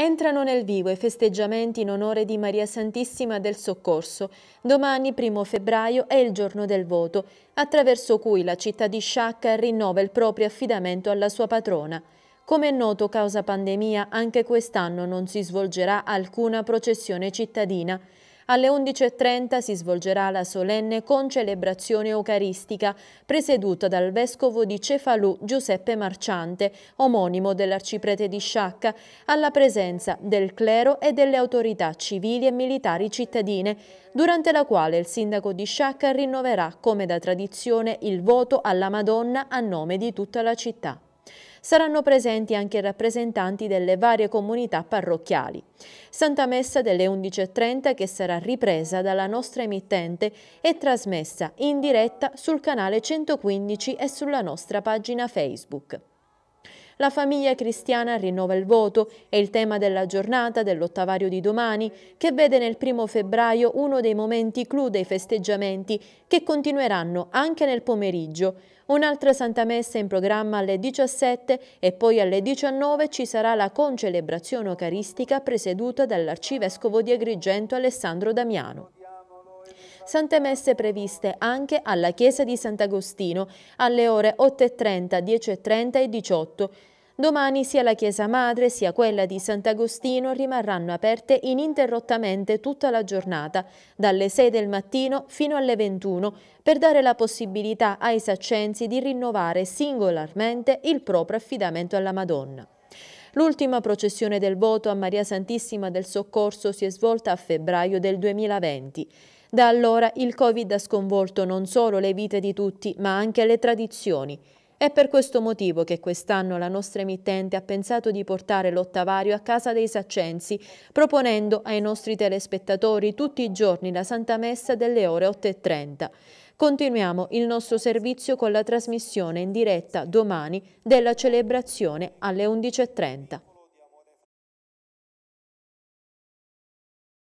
Entrano nel vivo i festeggiamenti in onore di Maria Santissima del Soccorso. Domani, 1 febbraio, è il giorno del voto, attraverso cui la città di Sciacca rinnova il proprio affidamento alla sua patrona. Come è noto, causa pandemia, anche quest'anno non si svolgerà alcuna processione cittadina alle 11.30 si svolgerà la solenne concelebrazione eucaristica presieduta dal vescovo di Cefalù Giuseppe Marciante, omonimo dell'arciprete di Sciacca, alla presenza del clero e delle autorità civili e militari cittadine, durante la quale il sindaco di Sciacca rinnoverà come da tradizione il voto alla Madonna a nome di tutta la città saranno presenti anche rappresentanti delle varie comunità parrocchiali. Santa Messa delle 11.30 che sarà ripresa dalla nostra emittente e trasmessa in diretta sul canale 115 e sulla nostra pagina Facebook la famiglia cristiana rinnova il voto e il tema della giornata dell'ottavario di domani, che vede nel primo febbraio uno dei momenti clou dei festeggiamenti che continueranno anche nel pomeriggio. Un'altra Santa Messa in programma alle 17 e poi alle 19 ci sarà la concelebrazione eucaristica presieduta dall'arcivescovo di Agrigento Alessandro Damiano sante messe previste anche alla chiesa di Sant'Agostino alle ore 8.30, 10.30 e 18. Domani sia la chiesa madre sia quella di Sant'Agostino rimarranno aperte ininterrottamente tutta la giornata, dalle 6 del mattino fino alle 21, per dare la possibilità ai saccensi di rinnovare singolarmente il proprio affidamento alla Madonna. L'ultima processione del voto a Maria Santissima del Soccorso si è svolta a febbraio del 2020. Da allora il Covid ha sconvolto non solo le vite di tutti, ma anche le tradizioni. È per questo motivo che quest'anno la nostra emittente ha pensato di portare l'ottavario a casa dei Saccensi, proponendo ai nostri telespettatori tutti i giorni la Santa Messa delle ore 8.30. Continuiamo il nostro servizio con la trasmissione in diretta domani della celebrazione alle 11.30.